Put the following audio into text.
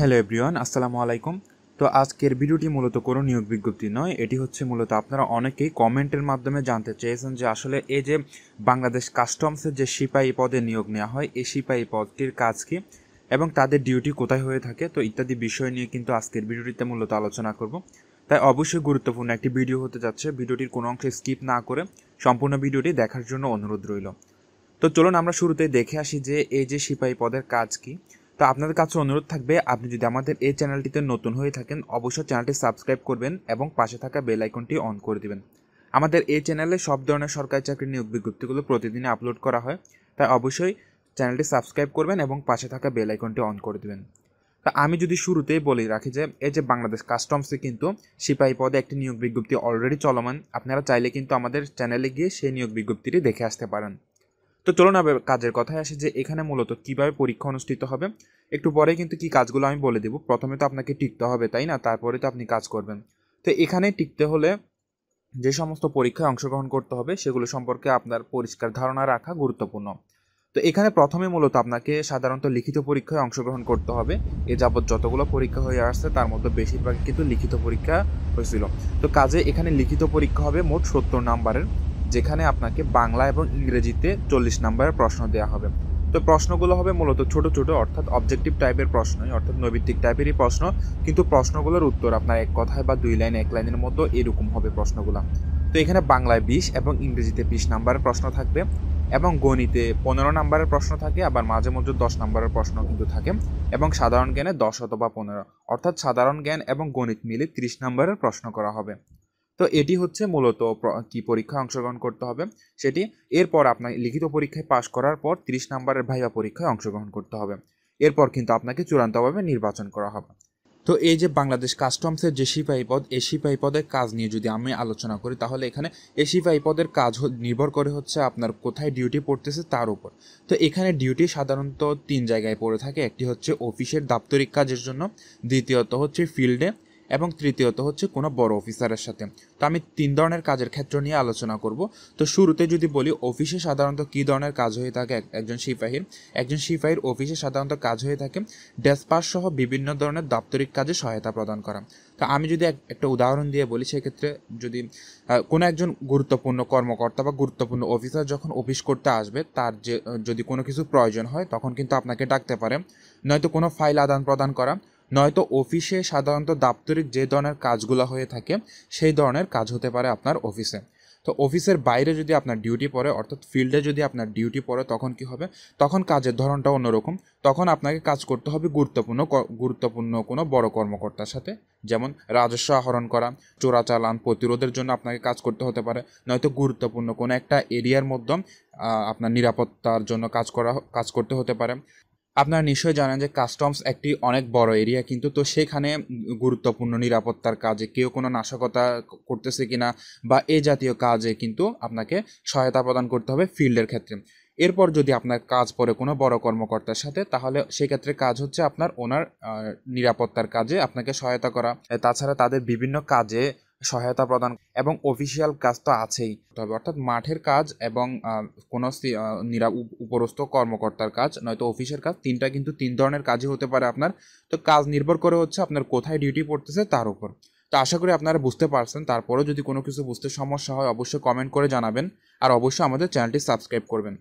hello everyone আসসালামু আলাইকুম তো আজকের ভিডিওটি মূলত কোনো নিয়োগ বিজ্ঞপ্তি নয় এটি হচ্ছে মূলত আপনারা অনেকেই কমেন্টের মাধ্যমে জানতে চেয়েছেন যে আসলে এই যে বাংলাদেশ কাস্টমসের যে সিপাহী পদে নিয়োগ নেওয়া হয় এই সিপাহী পদটির কাজ কি এবং তাদের ডিউটি কোথায় হয়ে থাকে তো ইত্যাদি বিষয় নিয়ে কিন্তু আজকের ভিডিওটিতে মূলত আলোচনা করব তাই অবশ্যই গুরুত্বপূর্ণ একটি ভিডিও হতে যাচ্ছে ভিডিওটির কোনো অংশে স্কিপ না করে সম্পূর্ণ ভিডিওটি দেখার জন্য অনুরোধ রইল তো চলুন আমরা শুরুতে দেখে আসি যে এই যে সিপাহী পদের কাজ কী তো আপনাদের কাছে অনুরোধ থাকবে আপনি যদি আমাদের এই চ্যানেলটিতে নতুন হয়ে থাকেন অবশ্যই চ্যানেলটি সাবস্ক্রাইব করবেন এবং পাশে থাকা বেল আইকনটি অন করে দিবেন আমাদের এই চ্যানেলে সব ধরনের সরকারি চাকরির নিয়োগ বিজ্ঞপ্তিগুলো প্রতিদিনই আপলোড করা হয় তাই অবশ্যই চ্যানেলটি সাবস্ক্রাইব করবেন এবং পাশে থাকা বেল আইকনটি অন করে দেবেন তা আমি যদি শুরুতেই বলি রাখি যে এই যে বাংলাদেশ কাস্টমসে কিন্তু সিপাহি পদে একটি নিয়োগ বিজ্ঞপ্তি অলরেডি চলমান আপনারা চাইলে কিন্তু আমাদের চ্যানেলে গিয়ে সেই নিয়োগ বিজ্ঞপ্তিটি দেখে আসতে পারেন তো চলো না কাজের কথায় আসি যে এখানে মূলত কিভাবে পরীক্ষা অনুষ্ঠিত হবে একটু পরে কিন্তু কি কাজগুলো আমি বলে দেবো প্রথমে তো আপনাকে টিকতে হবে তাই না তারপরে তো আপনি কাজ করবেন তো এখানে টিকতে হলে যে সমস্ত পরীক্ষায় অংশগ্রহণ করতে হবে সেগুলো সম্পর্কে আপনার পরিষ্কার ধারণা রাখা গুরুত্বপূর্ণ তো এখানে প্রথমে মূলত আপনাকে সাধারণত লিখিত পরীক্ষায় অংশগ্রহণ করতে হবে এ যাবৎ যতগুলো পরীক্ষা হয়ে আসছে তার মধ্যে বেশিরভাগ কিন্তু লিখিত পরীক্ষা হয়েছিল তো কাজে এখানে লিখিত পরীক্ষা হবে মোট সত্তর নাম্বারের যেখানে আপনাকে বাংলা এবং ইংরেজিতে চল্লিশ নম্বরের প্রশ্ন দেওয়া হবে তো প্রশ্নগুলো হবে মূলত ছোট ছোট অর্থাৎ অবজেক্টিভ টাইপের প্রশ্নই অর্থাৎ নৈবিত্তিক টাইপেরই প্রশ্ন কিন্তু প্রশ্নগুলোর উত্তর আপনার এক কথায় বা দুই লাইন এক লাইনের মতো এরকম হবে প্রশ্নগুলো তো এখানে বাংলায় বিশ এবং ইংরেজিতে বিশ নাম্বারের প্রশ্ন থাকবে এবং গণিতে পনেরো নাম্বারের প্রশ্ন থাকে আবার মাঝে মধ্যে দশ নাম্বারের প্রশ্ন কিন্তু থাকে এবং সাধারণ জ্ঞানে দশ অথবা পনেরো অর্থাৎ সাধারণ জ্ঞান এবং গণিত মিলে ত্রিশ নাম্বারের প্রশ্ন করা হবে তো এটি হচ্ছে মূলত কি পরীক্ষা অংশগ্রহণ করতে হবে সেটি এরপর আপনার লিখিত পরীক্ষায় পাশ করার পর তিরিশ নম্বরের ভাইবা পরীক্ষায় অংশগ্রহণ করতে হবে এরপর কিন্তু আপনাকে চূড়ান্তভাবে নির্বাচন করা হবে তো এই যে বাংলাদেশ কাস্টমসের যে সিপাহি পদ এ সিপাহী পদের কাজ নিয়ে যদি আমি আলোচনা করি তাহলে এখানে এ সিপাহী পদের কাজ নির্ভর করে হচ্ছে আপনার কোথায় ডিউটি পড়তেছে তার উপর তো এখানে ডিউটি সাধারণত তিন জায়গায় পড়ে থাকে একটি হচ্ছে অফিসের দাপ্তরিক কাজের জন্য দ্বিতীয়ত হচ্ছে ফিল্ডে এবং তৃতীয়ত হচ্ছে কোনো বড় অফিসারের সাথে তো আমি তিন ধরনের কাজের ক্ষেত্র নিয়ে আলোচনা করব তো শুরুতে যদি বলি অফিসে সাধারণত কী ধরনের কাজ হয়ে থাকে একজন সিপাহীর একজন সিপাহীর অফিসে সাধারণত কাজ হয়ে থাকে ডেসপাস সহ বিভিন্ন ধরনের দাপ্তরিক কাজে সহায়তা প্রদান করা তো আমি যদি একটা উদাহরণ দিয়ে বলি সেক্ষেত্রে যদি কোনো একজন গুরুত্বপূর্ণ কর্মকর্তা বা গুরুত্বপূর্ণ অফিসার যখন অফিস করতে আসবে তার যে যদি কোনো কিছু প্রয়োজন হয় তখন কিন্তু আপনাকে ডাকতে পারে নয়তো কোনো ফাইল আদান প্রদান করা নয়তো অফিসে সাধারণত দাপ্তরিক যে ধরনের কাজগুলো হয়ে থাকে সেই ধরনের কাজ হতে পারে আপনার অফিসে তো অফিসের বাইরে যদি আপনার ডিউটি পড়ে অর্থাৎ ফিল্ডে যদি আপনার ডিউটি পড়ে তখন কি হবে তখন কাজের ধরনটা অন্যরকম তখন আপনাকে কাজ করতে হবে গুরুত্বপূর্ণ গুরুত্বপূর্ণ কোনো বড় কর্মকর্তার সাথে যেমন রাজস্ব আহরণ করা চোরাচালান প্রতিরোধের জন্য আপনাকে কাজ করতে হতে পারে নয়তো গুরুত্বপূর্ণ কোনো একটা এরিয়ার মধ্যে আপনার নিরাপত্তার জন্য কাজ করা কাজ করতে হতে পারে আপনারা নিশ্চয়ই জানেন যে কাস্টমস একটি অনেক বড় এরিয়া কিন্তু তো সেখানে গুরুত্বপূর্ণ নিরাপত্তার কাজে কেউ কোনো নাশকতা করতেছে কিনা বা এ জাতীয় কাজে কিন্তু আপনাকে সহায়তা প্রদান করতে হবে ফিল্ডের ক্ষেত্রে এরপর যদি আপনার কাজ পড়ে কোনো বড় কর্মকর্তার সাথে তাহলে সেক্ষেত্রে কাজ হচ্ছে আপনার ওনার নিরাপত্তার কাজে আপনাকে সহায়তা করা তাছাড়া তাদের বিভিন্ন কাজে সহায়তা প্রদান এবং অফিসিয়াল কাজ তো আছেই তবে অর্থাৎ মাঠের কাজ এবং কোনো নিরা উপরস্থ কর্মকর্তার কাজ নয়তো অফিসের কাজ তিনটা কিন্তু তিন ধরনের কাজই হতে পারে আপনার তো কাজ নির্ভর করে হচ্ছে আপনার কোথায় ডিউটি পড়তেছে তার উপর তো আশা করি আপনারা বুঝতে পারছেন তারপরেও যদি কোনো কিছু বুঝতে সমস্যা হয় অবশ্যই কমেন্ট করে জানাবেন আর অবশ্যই আমাদের চ্যানেলটি সাবস্ক্রাইব করবেন